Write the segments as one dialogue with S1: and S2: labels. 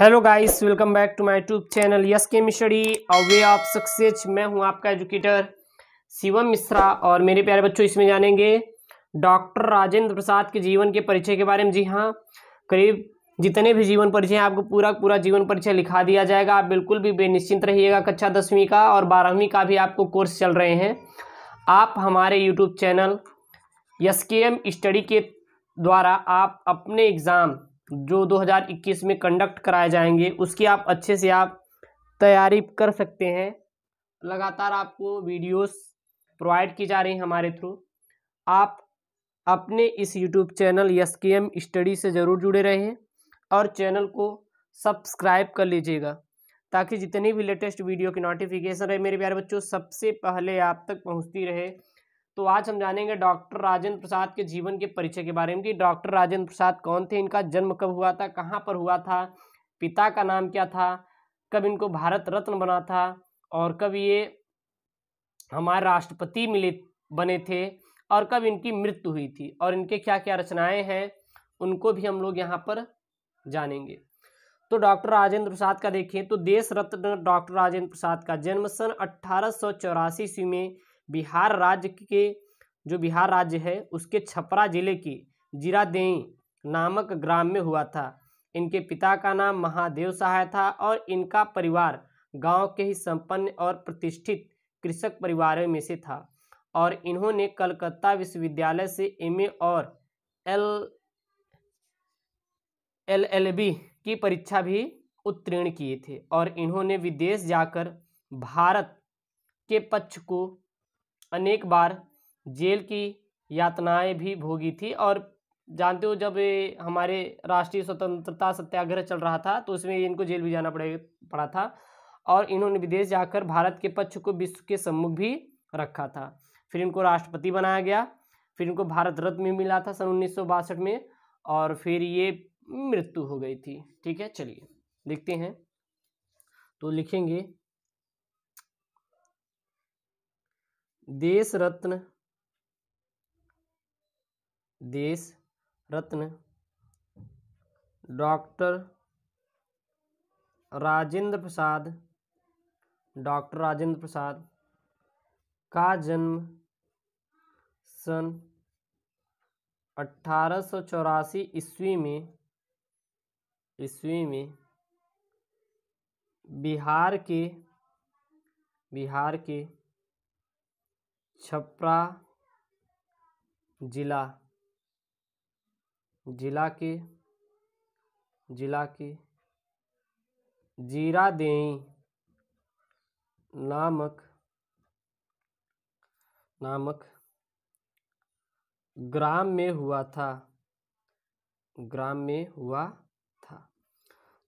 S1: hello guys welcome back to my YouTube channel S K मिशरी away of success मैं हूं आपका educator Shivam Mishra और मेरे प्यारे बच्चों इसमें जानेंगे डॉक्टर राजेंद्र प्रसाद के जीवन के परिचय के बारे में जी हाँ करीब जितने भी जीवन परिचय हैं आपको पूरा पूरा जीवन परिचय लिखा दिया जाएगा आप बिल्कुल भी बेनिश्चिंत रहिएगा कक्षा दसवीं का और बारहवीं का भी आपको कोर्स चल रहे हैं आप हमारे YouTube channel S K M study के द्वारा आप अपने एग्ज़ाम जो 2021 में कंडक्ट कराए जाएंगे उसकी आप अच्छे से आप तैयारी कर सकते हैं लगातार आपको वीडियोस प्रोवाइड की जा रही हैं हमारे थ्रू आप अपने इस YouTube channel S K M study से ज़रूर जुड़े रहें और चैनल को सब्सक्राइब कर लीजिएगा ताकि जितनी भी लेटेस्ट वीडियो की नोटिफिकेशन रहे मेरे प्यारे बच्चों सबसे पहले आप तक पहुंचती रहे तो आज हम जानेंगे डॉक्टर राजेंद्र प्रसाद के जीवन के परिचय के बारे में कि डॉक्टर राजेंद्र प्रसाद कौन थे इनका जन्म कब हुआ था कहाँ पर हुआ था पिता का नाम क्या था कब इनको भारत रत्न बना था और कब ये हमारे राष्ट्रपति मिले बने थे और कब इनकी मृत्यु हुई थी और इनके क्या क्या रचनाएं हैं उनको भी हम लोग यहाँ पर जानेंगे तो डॉक्टर राजेंद्र प्रसाद का देखें तो देश रत्न डॉक्टर राजेंद्र प्रसाद का जन्म सन अट्ठारह सौ ईस्वी में बिहार राज्य के जो बिहार राज्य है उसके छपरा जिले की जीरादेई नामक ग्राम में हुआ था इनके पिता का नाम महादेव सहाय था और इनका परिवार गांव के ही संपन्न और प्रतिष्ठित कृषक परिवारों में से था और इन्होंने कलकत्ता विश्वविद्यालय से एमए और एल एल एल बी की परीक्षा भी उत्तीर्ण किए थे और इन्होंने विदेश जाकर भारत के पक्ष को अनेक बार जेल की यातनाएं भी भोगी थी और जानते हो जब ये हमारे राष्ट्रीय स्वतंत्रता सत्याग्रह चल रहा था तो उसमें इनको जेल भी जाना पड़े पड़ा था और इन्होंने विदेश जाकर भारत के पक्ष को विश्व के सम्मुख भी रखा था फिर इनको राष्ट्रपति बनाया गया फिर इनको भारत रत्न भी मिला था सन उन्नीस में और फिर ये मृत्यु हो गई थी ठीक है चलिए देखते हैं तो लिखेंगे देश रत्न देश रत्न डॉक्टर राजेंद्र प्रसाद डॉक्टर राजेंद्र प्रसाद का जन्म सन अठारह सौ चौरासी ईस्वी में ईस्वी में बिहार के बिहार के छपरा जिला जिला के जिला के जीरादेई नामक नामक ग्राम में हुआ था ग्राम में हुआ था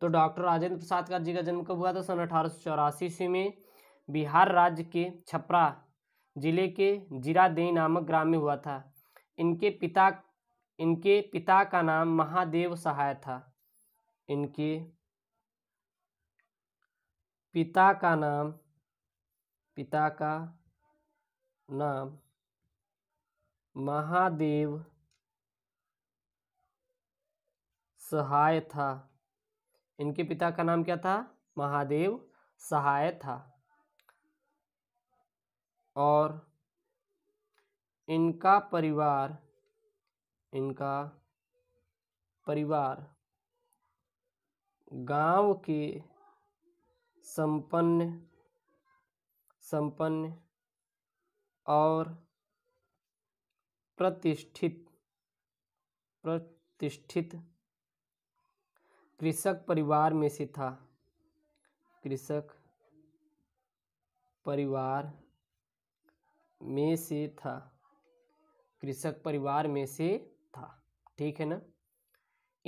S1: तो डॉक्टर राजेंद्र प्रसाद का जी का जन्म कब हुआ था सन अठारह चौरासी ईस्वी में बिहार राज्य के छपरा जिले के जीरादेई नामक ग्राम में हुआ था इनके पिता इनके पिता का नाम महादेव सहाय था इनके पिता का नाम पिता का नाम महादेव सहाय था इनके पिता का नाम क्या था महादेव सहाय था और इनका परिवार इनका परिवार गांव के संपन्न संपन्न और प्रतिष्ठित प्रतिष्ठित कृषक परिवार में से था कृषक परिवार में से था कृषक परिवार में से था ठीक है ना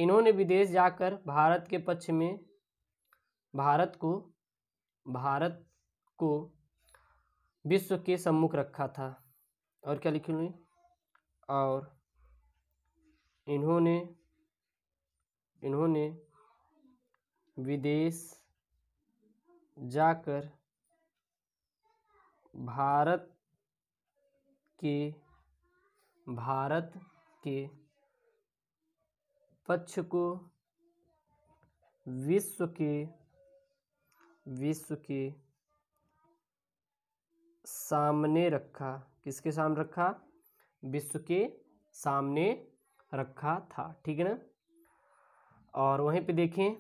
S1: इन्होंने विदेश जाकर भारत के पक्ष में भारत को भारत को विश्व के सम्मुख रखा था और क्या लिखी उन्होंने और इन्होंने इन्होंने विदेश जाकर भारत के भारत के पक्ष को विश्व के विश्व के सामने रखा किसके सामने रखा विश्व के सामने रखा था ठीक है ना और वहीं पे देखें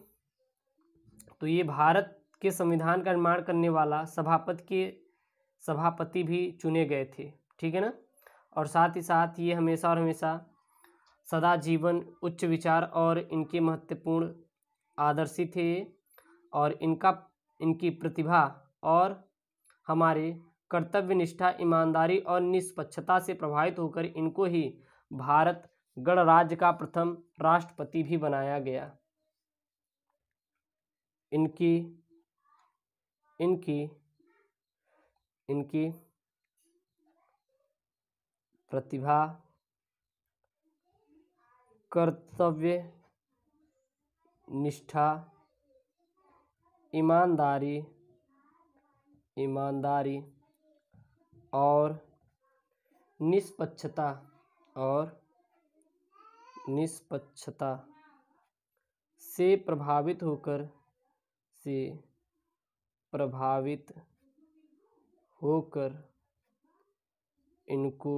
S1: तो ये भारत के संविधान का निर्माण करने वाला सभापति के सभापति भी चुने गए थे ठीक है ना और साथ ही साथ ये हमेशा और हमेशा सदा जीवन उच्च विचार और इनके महत्वपूर्ण आदर्शी थे और इनका इनकी प्रतिभा और हमारे कर्तव्य निष्ठा ईमानदारी और निष्पक्षता से प्रभावित होकर इनको ही भारत गणराज्य का प्रथम राष्ट्रपति भी बनाया गया इनकी इनकी इनकी प्रतिभा कर्तव्य निष्ठा ईमानदारी ईमानदारी और निष्पक्षता और निष्पक्षता से प्रभावित होकर से प्रभावित होकर इनको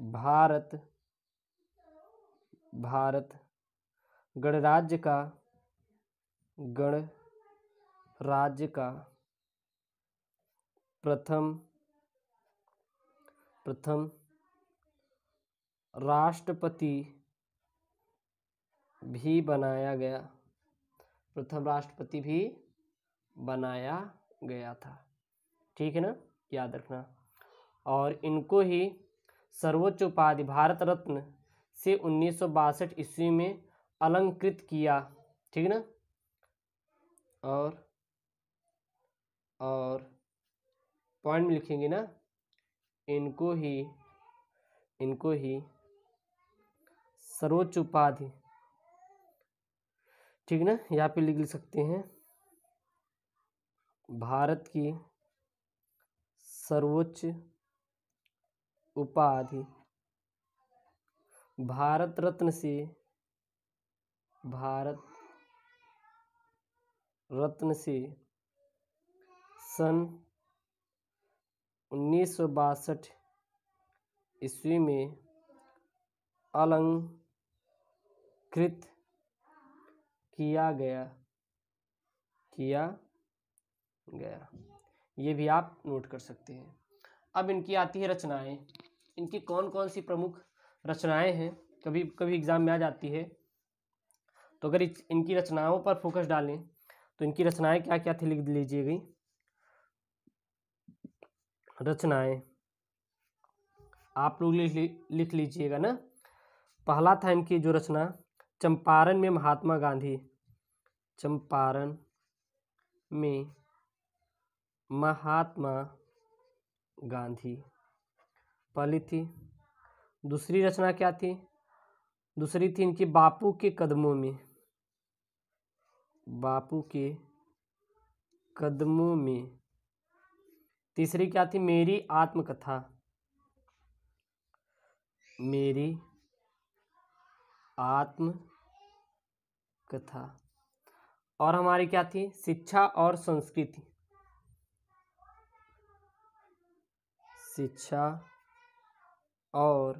S1: भारत भारत गणराज्य का गण राज्य का प्रथम प्रथम राष्ट्रपति भी बनाया गया प्रथम राष्ट्रपति भी बनाया गया था ठीक है ना याद रखना और इनको ही सर्वोच्च उपाधि भारत रत्न से उन्नीस ईस्वी में अलंकृत किया ठीक ना और और पॉइंट में लिखेंगे ना इनको ही इनको ही सर्वोच्च उपाधि ठीक ना यहाँ पे लिख सकते हैं भारत की सर्वोच्च उपाधि भारत रत्न से भारत रत्न से सन उन्नीस सौ बासठ ईस्वी में अलंकृत किया गया किया गया ये भी आप नोट कर सकते हैं अब इनकी आती है रचनाएं इनकी कौन कौन सी प्रमुख रचनाएं हैं कभी कभी एग्ज़ाम में आ जाती है तो अगर इनकी रचनाओं पर फोकस डालें तो इनकी रचनाएं क्या क्या थी लिख लीजिए गई रचनाएं आप लोग लिख लीजिएगा ना पहला था इनकी जो रचना चंपारण में महात्मा गांधी चंपारण में महात्मा गांधी पहली थी दूसरी रचना क्या थी दूसरी थी इनकी बापू के कदमों में बापू के कदमों में तीसरी क्या थी मेरी आत्मकथा मेरी आत्म कथा और हमारी क्या थी शिक्षा और संस्कृति शिक्षा और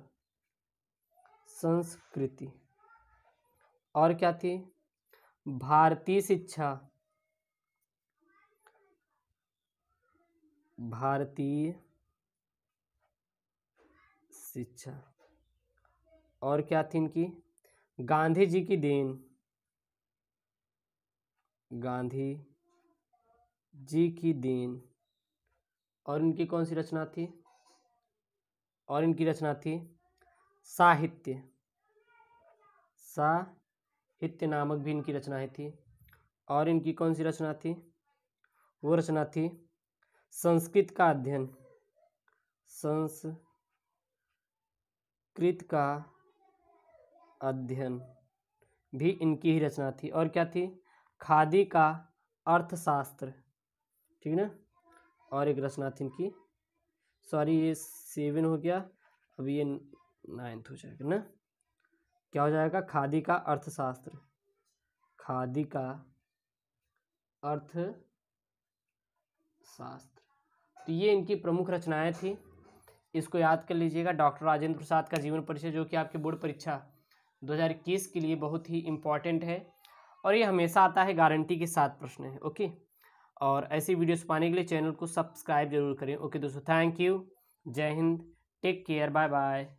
S1: संस्कृति और क्या थी भारतीय शिक्षा भारतीय शिक्षा और क्या थी इनकी गांधी जी की देन गांधी जी की देन और इनकी कौन सी रचना थी और इनकी रचना थी साहित्य साहित्य नामक भी इनकी रचनाएँ थी और इनकी कौन सी रचना थी वो रचना थी संस्कृत का अध्ययन संस्कृत का अध्ययन भी इनकी ही रचना थी और क्या थी खादी का अर्थशास्त्र ठीक है ना और एक रचना थी इनकी सॉरी ये सेवन हो गया अब ये नाइन्थ हो जाएगा ना क्या हो जाएगा खादी का अर्थशास्त्र खादी का अर्थ शास्त्र तो ये इनकी प्रमुख रचनाएं थी इसको याद कर लीजिएगा डॉक्टर राजेंद्र प्रसाद का जीवन परिचय जो कि आपकी बोर्ड परीक्षा 2021 के लिए बहुत ही इम्पॉर्टेंट है और ये हमेशा आता है गारंटी के साथ प्रश्न है ओके और ऐसी वीडियोस पाने के लिए चैनल को सब्सक्राइब जरूर करें ओके दोस्तों थैंक यू जय हिंद टेक केयर बाय बाय